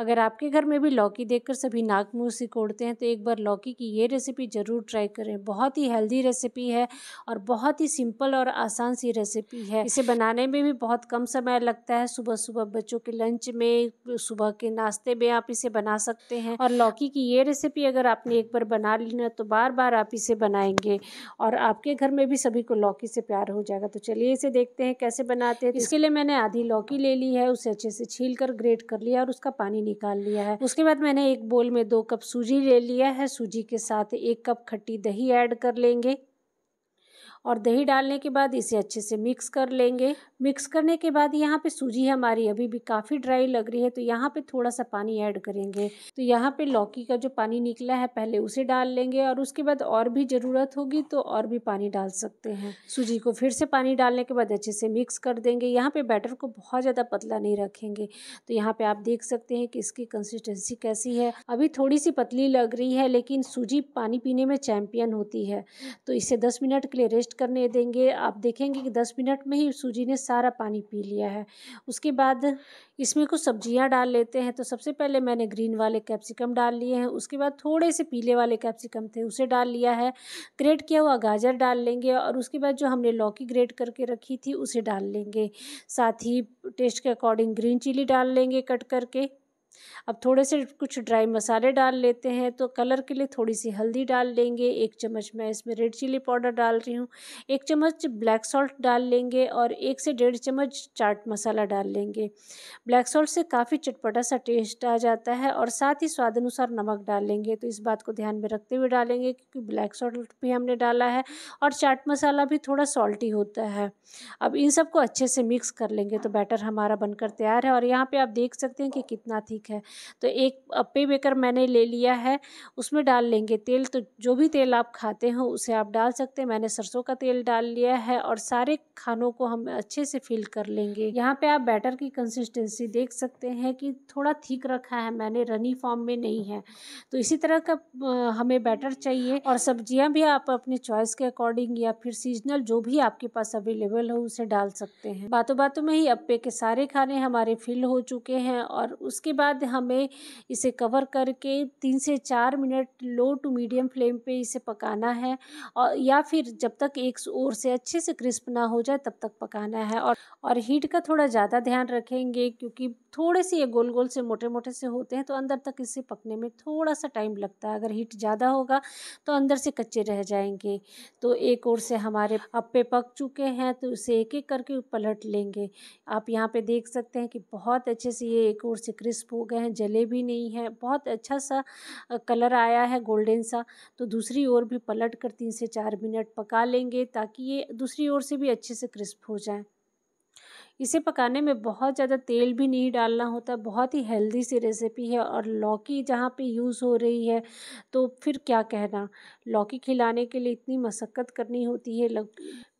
अगर आपके घर में भी लौकी देखकर सभी नाक मुँह सिकोड़ते हैं तो एक बार लौकी की ये रेसिपी ज़रूर ट्राई करें बहुत ही हेल्दी रेसिपी है और बहुत ही सिंपल और आसान सी रेसिपी है इसे बनाने में भी बहुत कम समय लगता है सुबह सुबह बच्चों के लंच में सुबह के नाश्ते में आप इसे बना सकते हैं और लौकी की ये रेसिपी अगर आपने एक बार बना ली ना तो बार बार आप इसे बनाएंगे और आपके घर में भी सभी को लौकी से प्यार हो जाएगा तो चलिए इसे देखते हैं कैसे बनाते हैं तो इसके लिए मैंने आधी लौकी ले ली है उसे अच्छे से छील कर ग्रेट कर लिया और उसका पानी निकाल लिया है उसके बाद मैंने एक बोल में दो कप सूजी ले लिया है सूजी के साथ एक कप खट्टी दही ऐड कर लेंगे और दही डालने के बाद इसे अच्छे से मिक्स कर लेंगे मिक्स करने के बाद यहाँ पे सूजी हमारी अभी भी काफ़ी ड्राई लग रही है तो यहाँ पे थोड़ा सा पानी ऐड करेंगे तो यहाँ पे लौकी का जो पानी निकला है पहले उसे डाल लेंगे और उसके बाद और भी ज़रूरत होगी तो और भी पानी डाल सकते हैं सूजी को फिर से पानी डालने के बाद अच्छे से मिक्स कर देंगे यहाँ पर बैटर को बहुत ज़्यादा पतला नहीं रखेंगे तो यहाँ पर आप देख सकते हैं कि इसकी कंसिस्टेंसी कैसी है अभी थोड़ी सी पतली लग रही है लेकिन सूजी पानी पीने में चैम्पियन होती है तो इसे दस मिनट के लिए रेस्ट रेस्ट करने देंगे आप देखेंगे कि दस मिनट में ही सूजी ने सारा पानी पी लिया है उसके बाद इसमें कुछ सब्जियां डाल लेते हैं तो सबसे पहले मैंने ग्रीन वाले कैप्सिकम डाल लिए हैं उसके बाद थोड़े से पीले वाले कैप्सिकम थे उसे डाल लिया है ग्रेट किया हुआ गाजर डाल लेंगे और उसके बाद जो हमने लौकी ग्रेट करके रखी थी उसे डाल लेंगे साथ ही टेस्ट के अकॉर्डिंग ग्रीन चिली डाल लेंगे कट करके अब थोड़े से कुछ ड्राई मसाले डाल लेते हैं तो कलर के लिए थोड़ी सी हल्दी डाल लेंगे एक चम्मच मैं इसमें रेड चिली पाउडर डाल रही हूँ एक चम्मच ब्लैक सॉल्ट डाल लेंगे और एक से डेढ़ चम्मच चाट मसाला डाल लेंगे ब्लैक सॉल्ट से काफ़ी चटपटा सा टेस्ट आ जाता है और साथ ही स्वाद अनुसार नमक डाल लेंगे तो इस बात को ध्यान में रखते हुए डालेंगे क्योंकि ब्लैक सॉल्ट भी हमने डाला है और चाट मसाला भी थोड़ा सॉल्टी होता है अब इन सबको अच्छे से मिक्स कर लेंगे तो बैटर हमारा बनकर तैयार है और यहाँ पर आप देख सकते हैं कि कितना थी ठीक है तो एक अपे बेकर मैंने ले लिया है उसमें डाल लेंगे तेल तो जो भी तेल आप खाते हो उसे आप डाल सकते हैं मैंने सरसों का तेल डाल लिया है और सारे खानों को हम अच्छे से फिल कर लेंगे यहाँ पे आप बैटर की कंसिस्टेंसी देख सकते हैं कि थोड़ा ठीक रखा है मैंने रनी फॉर्म में नहीं है तो इसी तरह का हमें बैटर चाहिए और सब्जियाँ भी आप अपने चॉइस के अकॉर्डिंग या फिर सीजनल जो भी आपके पास अवेलेबल हो उसे डाल सकते हैं बातों बातों में ही अप्पे के सारे खाने हमारे फिल हो चुके हैं और उसके बाद बाद हमें इसे कवर करके तीन से चार minute low to medium flame पे इसे पकाना है और या फिर जब तक एक ओर से अच्छे से क्रिस्प ना हो जाए तब तक पकाना है और और हीट का थोड़ा ज़्यादा ध्यान रखेंगे क्योंकि थोड़े से ये गोल गोल से मोटे मोटे से होते हैं तो अंदर तक इसे पकने में थोड़ा सा टाइम लगता है अगर हीट ज़्यादा होगा तो अंदर से कच्चे रह जाएंगे तो एक ओर से हमारे अप्पे पक चुके हैं तो इसे एक एक करके पलट लेंगे आप यहाँ पे देख सकते हैं कि बहुत अच्छे से ये एक ओर से क्रिस्प हो हो गए हैं जले भी नहीं है बहुत अच्छा सा कलर आया है गोल्डन सा तो दूसरी ओर भी पलट कर तीन से चार मिनट पका लेंगे ताकि ये दूसरी ओर से भी अच्छे से क्रिस्प हो जाएँ इसे पकाने में बहुत ज़्यादा तेल भी नहीं डालना होता बहुत ही हेल्दी सी रेसिपी है और लौकी जहाँ पे यूज़ हो रही है तो फिर क्या कहना लौकी खिलाने के लिए इतनी मशक्क़त करनी होती है लग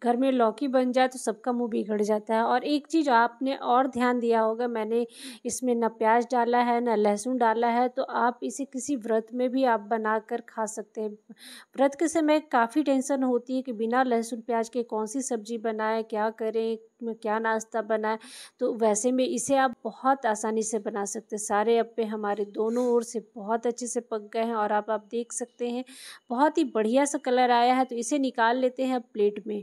घर में लौकी बन जाए तो सबका मुंह बिगड़ जाता है और एक चीज़ आपने और ध्यान दिया होगा मैंने इसमें ना प्याज डाला है ना लहसुन डाला है तो आप इसे किसी व्रत में भी आप बना कर खा सकते हैं व्रत के समय काफ़ी टेंशन होती है कि बिना लहसुन प्याज के कौन सी सब्ज़ी बनाए क्या करें क्या नाश्ता बनाए तो वैसे में इसे आप बहुत आसानी से बना सकते हैं सारे अप्पे हमारे दोनों ओर से बहुत अच्छे से पक गए हैं और आप आप देख सकते हैं बहुत ही बढ़िया सा कलर आया है तो इसे निकाल लेते हैं प्लेट में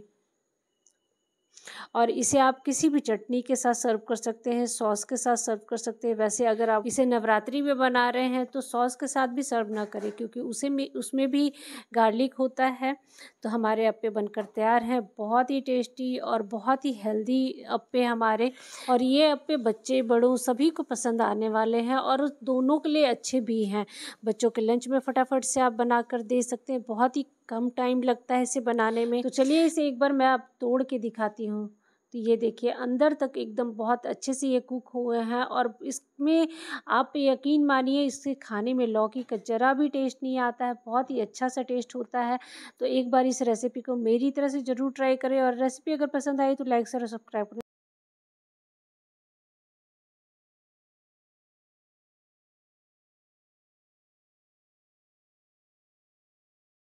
और इसे आप किसी भी चटनी के साथ सर्व कर सकते हैं सॉस के साथ सर्व कर सकते हैं वैसे अगर आप इसे नवरात्रि में बना रहे हैं तो सॉस के साथ भी सर्व ना करें क्योंकि उसे में उसमें भी गार्लिक होता है तो हमारे अप्पे बनकर तैयार हैं बहुत ही टेस्टी और बहुत ही हेल्दी अप्पे हमारे और ये अप्पे बच्चे बड़ों सभी को पसंद आने वाले हैं और दोनों के लिए अच्छे भी हैं बच्चों के लंच में फटाफट से आप बना कर दे सकते हैं बहुत ही कम टाइम लगता है इसे बनाने में तो चलिए इसे एक बार मैं आप तोड़ के दिखाती हूँ तो ये देखिए अंदर तक एकदम बहुत अच्छे से ये कुक हुए हैं और इसमें आप यकीन मानिए इसके खाने में लौकी का ज़रा भी टेस्ट नहीं आता है बहुत ही अच्छा सा टेस्ट होता है तो एक बार इस रेसिपी को मेरी तरह से ज़रूर ट्राई करें और रेसिपी अगर पसंद आई तो लाइक सर और सब्सक्राइब करें